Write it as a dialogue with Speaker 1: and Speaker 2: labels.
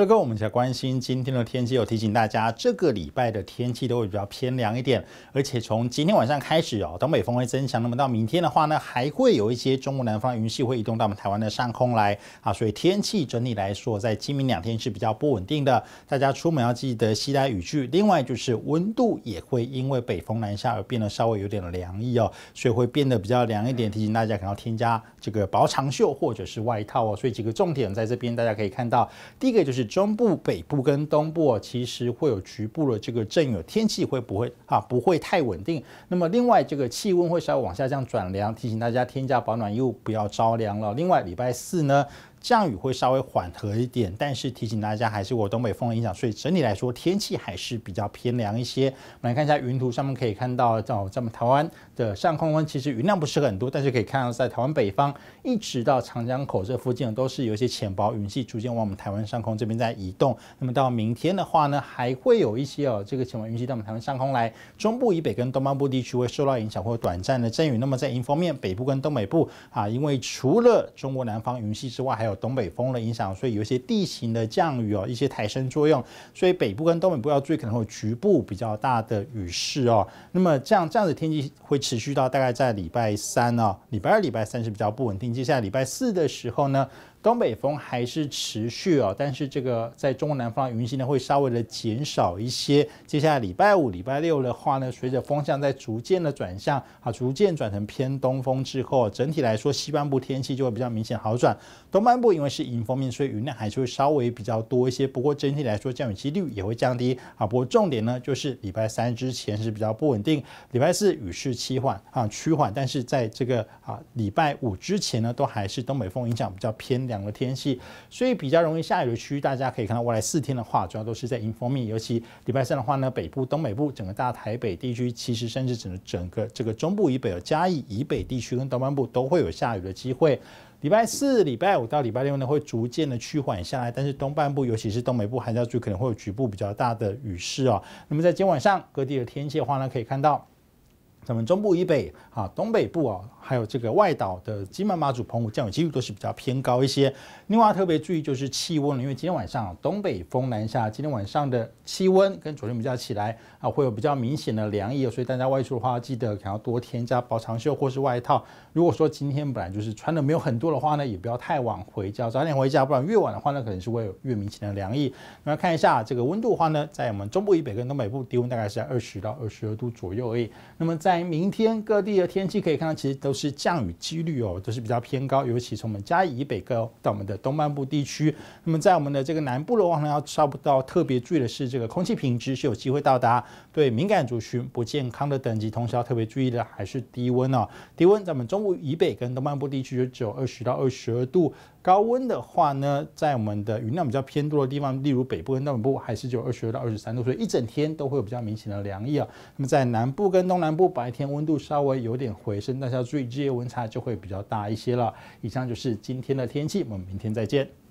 Speaker 1: 虎哥，我们在关心今天的天气，有提醒大家，这个礼拜的天气都会比较偏凉一点，而且从今天晚上开始哦，东北风会增强，那么到明天的话呢，还会有一些中国南方的云系会移动到我们台湾的上空来啊，所以天气整体来说，在今明两天是比较不稳定的，大家出门要记得携带雨具。另外就是温度也会因为北风南下而变得稍微有点凉意哦，所以会变得比较凉一点，提醒大家可能要添加这个薄长袖或者是外套哦。所以几个重点在这边，大家可以看到，第一个就是。中部、北部跟东部哦，其实会有局部的这个阵雨，天气会不会啊？不会太稳定。那么另外，这个气温会稍微往下降，转凉，提醒大家添加保暖，衣物，不要着凉了。另外，礼拜四呢？降雨会稍微缓和一点，但是提醒大家，还是我东北风的影响，所以整体来说天气还是比较偏凉一些。我们来看一下云图，上面可以看到，在在我们台湾的上空，温其实云量不是很多，但是可以看到，在台湾北方一直到长江口这附近，都是有一些浅薄云系，逐渐往我们台湾上空这边在移动。那么到明天的话呢，还会有一些哦，这个浅薄云系到我们台湾上空来，中部以北跟东南部地区会受到影响，或短暂的阵雨。那么在迎风面，北部跟东北部啊，因为除了中国南方云系之外，还有东北风的影响，所以有一些地形的降雨哦，一些抬升作用，所以北部跟东北部要注意，可能会局部比较大的雨势哦。那么这样这样的天气会持续到大概在礼拜三哦，礼拜二、礼拜三是比较不稳定，接下来礼拜四的时候呢。东北风还是持续哦，但是这个在中南方云系呢会稍微的减少一些。接下来礼拜五、礼拜六的话呢，随着风向在逐渐的转向啊，逐渐转成偏东风之后，整体来说西半部天气就会比较明显好转。东半部因为是迎风面，所以云量还是会稍微比较多一些。不过整体来说降雨几率也会降低啊。不过重点呢就是礼拜三之前是比较不稳定，礼拜四雨势趋缓啊趋缓，但是在这个啊礼拜五之前呢都还是东北风影响比较偏的。两个天气，所以比较容易下雨的区域，大家可以看到未来四天的话，主要都是在迎方面。尤其礼拜三的话呢，北部、东北部整个大台北地区，其实甚至整整个这个中部以北的嘉义以北地区跟东半部都会有下雨的机会。礼拜四、礼拜五到礼拜六呢，会逐渐的趋缓下来，但是东半部，尤其是东北部、海峡区，可能会有局部比较大的雨势哦。那么在今晚上各地的天气的话呢，可以看到。咱们中部以北啊，东北部啊，还有这个外岛的金门、马祖、澎湖降雨几率都是比较偏高一些。另外特别注意就是气温，因为今天晚上东北风南下，今天晚上的气温跟昨天比较起来啊，会有比较明显的凉意，所以大家外出的话，记得想要多添加薄长袖或是外套。如果说今天本来就是穿的没有很多的话呢，也不要太晚回家，早点回家，不然越晚的话呢，可能是会有越明显的凉意。那看一下这个温度的话呢，在我们中部以北跟东北部低温大概是在二十到二十二度左右而已。那么在明天各地的天气可以看到，其实都是降雨几率哦，都是比较偏高。尤其从我们嘉义以北到我们的东半部地区，那么在我们的这个南部的话呢，要稍不到特别注意的是，这个空气品质是有机会到达对敏感族群不健康的等级。同时要特别注意的还是低温哦，低温在我们中部以北跟东半部地区就只有二十到二十二度。高温的话呢，在我们的云量比较偏多的地方，例如北部跟东北部，还是只有二十二到二十三度，所以一整天都会有比较明显的凉意啊。那么在南部跟东南部，白天温度稍微有点回升，大家注意日夜温差就会比较大一些了。以上就是今天的天气，我们明天再见。